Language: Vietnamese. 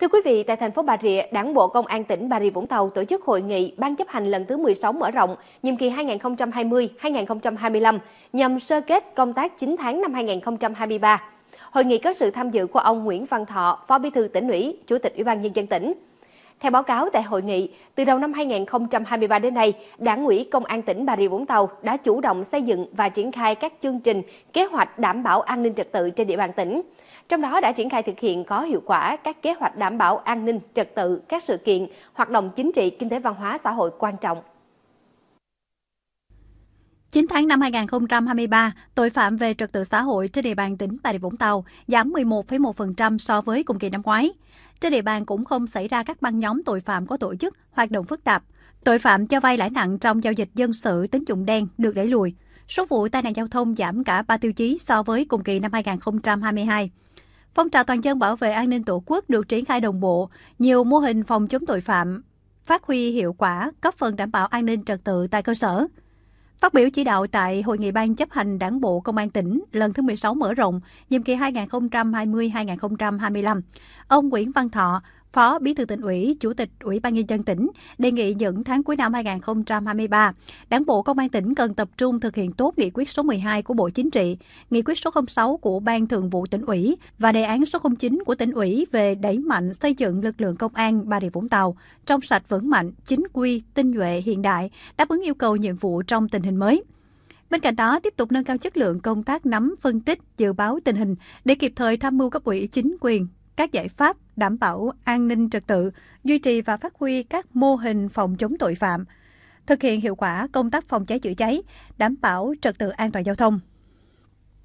Thưa quý vị, tại thành phố Bà Rịa, Đảng bộ Công an tỉnh Bà Rịa Vũng Tàu tổ chức hội nghị Ban chấp hành lần thứ 16 mở rộng, nhiệm kỳ 2020-2025 nhằm sơ kết công tác 9 tháng năm 2023. Hội nghị có sự tham dự của ông Nguyễn Văn Thọ, Phó Bí thư tỉnh ủy, Chủ tịch Ủy ban nhân dân tỉnh, theo báo cáo tại hội nghị, từ đầu năm 2023 đến nay, Đảng ủy Công an tỉnh Bà Rịa Vũng Tàu đã chủ động xây dựng và triển khai các chương trình, kế hoạch đảm bảo an ninh trật tự trên địa bàn tỉnh. Trong đó đã triển khai thực hiện có hiệu quả các kế hoạch đảm bảo an ninh trật tự, các sự kiện, hoạt động chính trị, kinh tế văn hóa xã hội quan trọng 9 tháng năm 2023, tội phạm về trật tự xã hội trên địa bàn tỉnh Bà Rịa Vũng Tàu giảm 11,1% so với cùng kỳ năm ngoái. Trên địa bàn cũng không xảy ra các băng nhóm tội phạm có tổ chức, hoạt động phức tạp. Tội phạm cho vay lãi nặng trong giao dịch dân sự tín dụng đen được đẩy lùi. Số vụ tai nạn giao thông giảm cả 3 tiêu chí so với cùng kỳ năm 2022. Phong trào toàn dân bảo vệ an ninh tổ quốc được triển khai đồng bộ, nhiều mô hình phòng chống tội phạm, phát huy hiệu quả, góp phần đảm bảo an ninh trật tự tại cơ sở. Phát biểu chỉ đạo tại Hội nghị Ban chấp hành Đảng bộ Công an tỉnh lần thứ 16 mở rộng, nhiệm kỳ 2020-2025, ông Nguyễn Văn Thọ, Phó Bí thư tỉnh ủy, Chủ tịch Ủy ban nhân dân tỉnh đề nghị những tháng cuối năm 2023, Đảng bộ Công an tỉnh cần tập trung thực hiện tốt nghị quyết số 12 của Bộ Chính trị, nghị quyết số 06 của Ban Thường vụ tỉnh ủy và đề án số 09 của tỉnh ủy về đẩy mạnh xây dựng lực lượng công an Bà Rịa Vũng Tàu trong sạch vững mạnh, chính quy, tinh nhuệ, hiện đại, đáp ứng yêu cầu nhiệm vụ trong tình hình mới. Bên cạnh đó, tiếp tục nâng cao chất lượng công tác nắm, phân tích, dự báo tình hình để kịp thời tham mưu cấp ủy chính quyền các giải pháp đảm bảo an ninh trật tự, duy trì và phát huy các mô hình phòng chống tội phạm, thực hiện hiệu quả công tác phòng cháy chữa cháy, đảm bảo trật tự an toàn giao thông.